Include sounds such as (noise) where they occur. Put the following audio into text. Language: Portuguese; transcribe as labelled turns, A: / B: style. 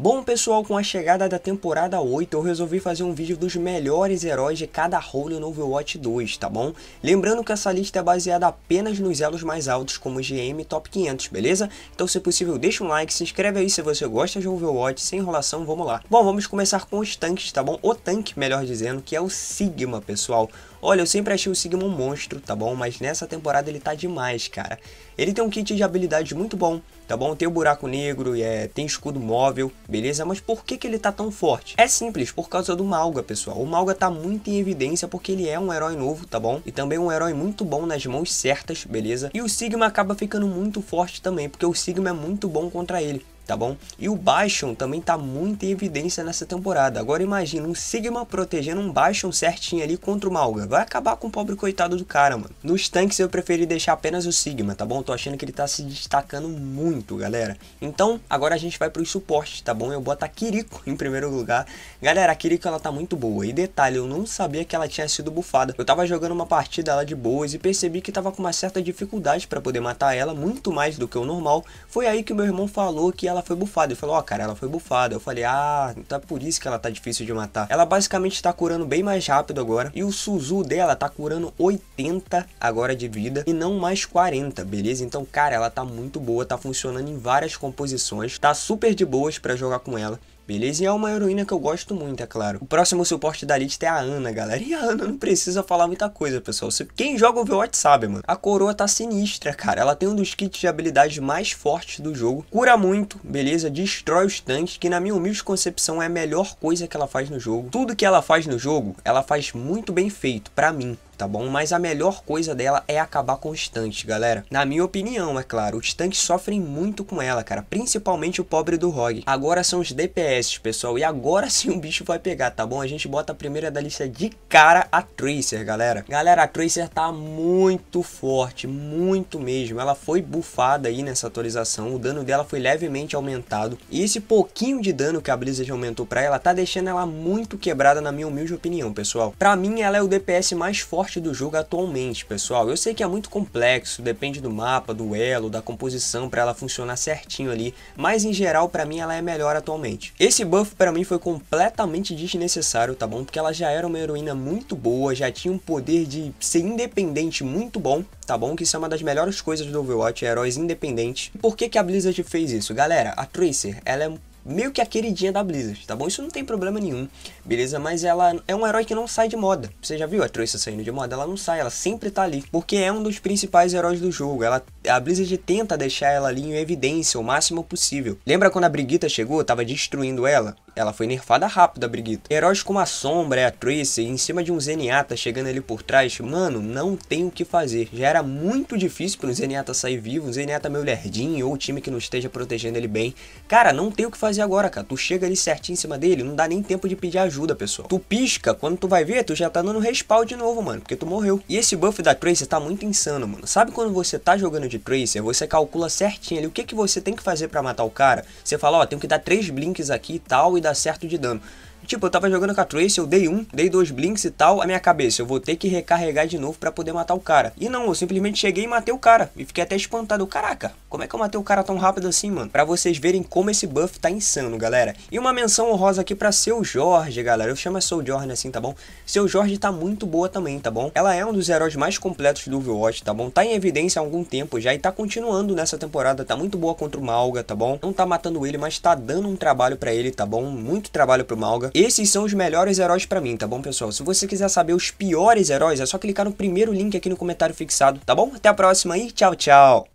A: Bom pessoal, com a chegada da temporada 8 eu resolvi fazer um vídeo dos melhores heróis de cada role no Overwatch 2, tá bom? Lembrando que essa lista é baseada apenas nos elos mais altos como GM e Top 500, beleza? Então se possível deixa um like, se inscreve aí se você gosta de Overwatch, sem enrolação, vamos lá. Bom, vamos começar com os tanques, tá bom? O tanque, melhor dizendo, que é o Sigma, pessoal. Olha, eu sempre achei o Sigma um monstro, tá bom? Mas nessa temporada ele tá demais, cara. Ele tem um kit de habilidades muito bom, tá bom? Tem o buraco negro, é, tem escudo móvel, beleza? Mas por que, que ele tá tão forte? É simples, por causa do Malga, pessoal. O Malga tá muito em evidência porque ele é um herói novo, tá bom? E também um herói muito bom nas mãos certas, beleza? E o Sigma acaba ficando muito forte também, porque o Sigma é muito bom contra ele tá bom? E o Baixon também tá muito em evidência nessa temporada. Agora imagina um Sigma protegendo um Baixon certinho ali contra o Malga. Vai acabar com o pobre coitado do cara, mano. Nos tanques eu preferi deixar apenas o Sigma, tá bom? Tô achando que ele tá se destacando muito, galera. Então, agora a gente vai pro suporte, tá bom? Eu boto a Kiriko em primeiro lugar. Galera, a Kiriko ela tá muito boa. E detalhe, eu não sabia que ela tinha sido bufada. Eu tava jogando uma partida lá de boas e percebi que tava com uma certa dificuldade pra poder matar ela, muito mais do que o normal. Foi aí que meu irmão falou que ela ela foi bufada. Ele falou, ó, oh, cara, ela foi bufada. Eu falei, ah, então é por isso que ela tá difícil de matar. Ela basicamente tá curando bem mais rápido agora. E o Suzu dela tá curando 80 agora de vida e não mais 40, beleza? Então, cara, ela tá muito boa, tá funcionando em várias composições, tá super de boas pra jogar com ela. Beleza? E é uma heroína que eu gosto muito, é claro. O próximo suporte da lista é a Ana, galera. E a Ana não precisa falar muita coisa, pessoal. Quem joga Overwatch sabe, mano. A coroa tá sinistra, cara. Ela tem um dos kits de habilidades mais fortes do jogo. Cura muito, beleza? Destrói os tanques, que na minha humilde concepção é a melhor coisa que ela faz no jogo. Tudo que ela faz no jogo, ela faz muito bem feito, pra mim tá bom? Mas a melhor coisa dela é acabar com os tanques, galera. Na minha opinião, é claro, os tanques sofrem muito com ela, cara, principalmente o pobre do Rog. Agora são os DPS, pessoal, e agora (laughs) sim o bicho vai pegar, tá bom? A gente bota a primeira da lista de cara, a Tracer, galera. Galera, a Tracer tá muito forte, muito mesmo. Ela foi bufada aí nessa atualização, o dano dela foi levemente aumentado. E esse pouquinho de dano que a Blizzard aumentou pra ela tá deixando ela muito quebrada, na minha humilde opinião, pessoal. Pra mim, ela é o DPS mais forte parte do jogo atualmente, pessoal. Eu sei que é muito complexo, depende do mapa, do elo, da composição para ela funcionar certinho ali, mas em geral para mim ela é melhor atualmente. Esse buff para mim foi completamente desnecessário, tá bom? Porque ela já era uma heroína muito boa, já tinha um poder de ser independente muito bom, tá bom? Que isso é uma das melhores coisas do Overwatch, heróis independentes. por que que a Blizzard fez isso? Galera, a Tracer, ela é meio que a queridinha da Blizzard, tá bom? Isso não tem problema nenhum, beleza? Mas ela é um herói que não sai de moda. Você já viu a Tracer saindo de moda? Ela não sai, ela sempre tá ali, porque é um dos principais heróis do jogo. Ela, a Blizzard tenta deixar ela ali em evidência o máximo possível. Lembra quando a Brigita chegou, tava destruindo ela? Ela foi nerfada rápido, a Brigitte. Heróis como a Sombra e a Tracy, em cima de um Zenyatta chegando ali por trás, mano, não tem o que fazer. Já era muito difícil para um Zenyatta sair vivo, um Zenyatta meio lerdinho ou o time que não esteja protegendo ele bem. Cara, não tem o que fazer agora, cara. Tu chega ali certinho em cima dele, não dá nem tempo de pedir ajuda, pessoal. Tu pisca, quando tu vai ver, tu já tá dando respawn de novo, mano, porque tu morreu. E esse buff da Tracer tá muito insano, mano. Sabe quando você tá jogando de Tracer, você calcula certinho ali o que que você tem que fazer pra matar o cara? Você fala, ó, oh, tenho que dar três blinks aqui e tal, e dar certo de dano. Tipo, eu tava jogando com a Trace, eu dei um, dei dois blinks e tal, a minha cabeça, eu vou ter que recarregar de novo pra poder matar o cara. E não, eu simplesmente cheguei e matei o cara. E fiquei até espantado. Caraca, como é que eu matei o cara tão rápido assim, mano? Pra vocês verem como esse buff tá insano, galera. E uma menção honrosa aqui pra seu Jorge, galera. Eu chamo a é seu Jorge assim, tá bom? Seu Jorge tá muito boa também, tá bom? Ela é um dos heróis mais completos do Overwatch, tá bom? Tá em evidência há algum tempo já e tá continuando nessa temporada. Tá muito boa contra o Malga, tá bom? Não tá matando ele, mas tá dando um trabalho pra ele, tá bom? Muito trabalho pro Malga. Né? Esses são os melhores heróis para mim, tá bom, pessoal? Se você quiser saber os piores heróis, é só clicar no primeiro link aqui no comentário fixado, tá bom? Até a próxima e tchau, tchau!